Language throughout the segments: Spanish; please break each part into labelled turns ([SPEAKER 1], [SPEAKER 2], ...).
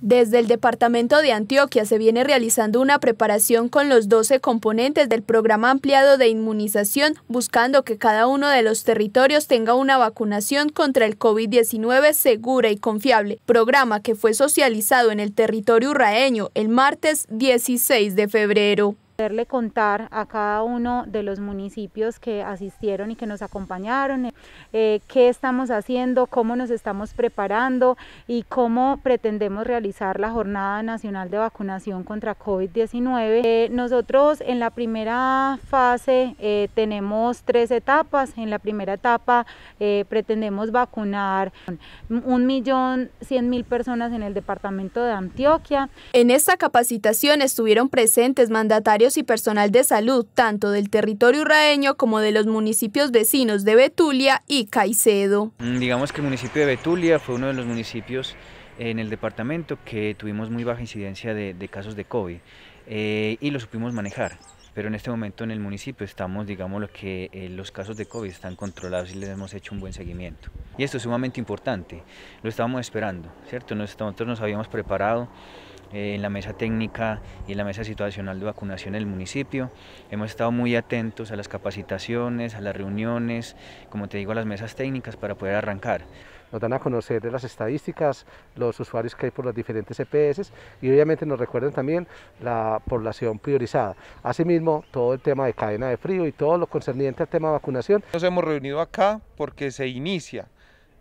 [SPEAKER 1] Desde el departamento de Antioquia se viene realizando una preparación con los 12 componentes del programa ampliado de inmunización, buscando que cada uno de los territorios tenga una vacunación contra el COVID-19 segura y confiable, programa que fue socializado
[SPEAKER 2] en el territorio urraeño el martes 16 de febrero poderle contar a cada uno de los municipios que asistieron y que nos acompañaron, eh, qué estamos haciendo, cómo nos estamos preparando y cómo pretendemos realizar la Jornada Nacional de Vacunación contra COVID-19. Eh, nosotros en la primera fase eh, tenemos tres etapas. En la primera etapa pretendemos vacunar un millón cien mil personas en el departamento de Antioquia.
[SPEAKER 1] En esta capacitación estuvieron presentes mandatarios y personal de salud, tanto del territorio urraeño como de los municipios vecinos de Betulia y Caicedo.
[SPEAKER 3] Mm, digamos que el municipio de Betulia fue uno de los municipios en el departamento que tuvimos muy baja incidencia de, casos de COVID eh, y lo supimos manejar. Pero en este momento en el municipio estamos, digamos, lo que eh, los casos de COVID están controlados y les hemos hecho un buen seguimiento. Y esto es sumamente importante, lo estábamos esperando, ¿cierto? Nosotros nos habíamos preparado eh, en la mesa técnica y en la mesa situacional de vacunación del el municipio. Hemos estado muy atentos a las capacitaciones, a las reuniones, como te digo, a las mesas técnicas para poder arrancar.
[SPEAKER 4] Nos dan a conocer las estadísticas, los usuarios que hay por las diferentes EPS y obviamente nos recuerdan también la población priorizada. Asimismo, todo el tema de cadena de frío y todo lo concerniente al tema de vacunación.
[SPEAKER 5] Nos hemos reunido acá porque se inicia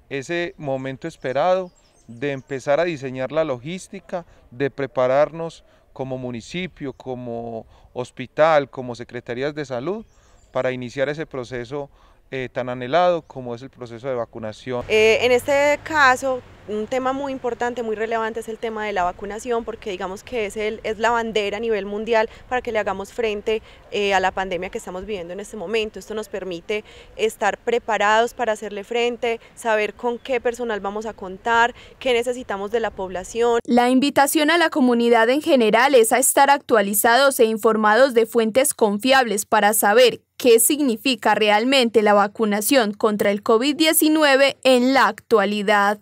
[SPEAKER 5] ese momento esperado de empezar a diseñar la logística, de prepararnos como municipio, como hospital, como secretarías de salud, para iniciar ese proceso eh, tan anhelado como es el proceso de vacunación.
[SPEAKER 6] Eh, en este caso, un tema muy importante, muy relevante es el tema de la vacunación, porque digamos que es, el, es la bandera a nivel mundial para que le hagamos frente eh, a la pandemia que estamos viviendo en este momento. Esto nos permite estar preparados para hacerle frente, saber con qué personal vamos a contar, qué necesitamos de la población.
[SPEAKER 1] La invitación a la comunidad en general es a estar actualizados e informados de fuentes confiables para saber qué significa realmente la vacunación contra el COVID-19 en la actualidad.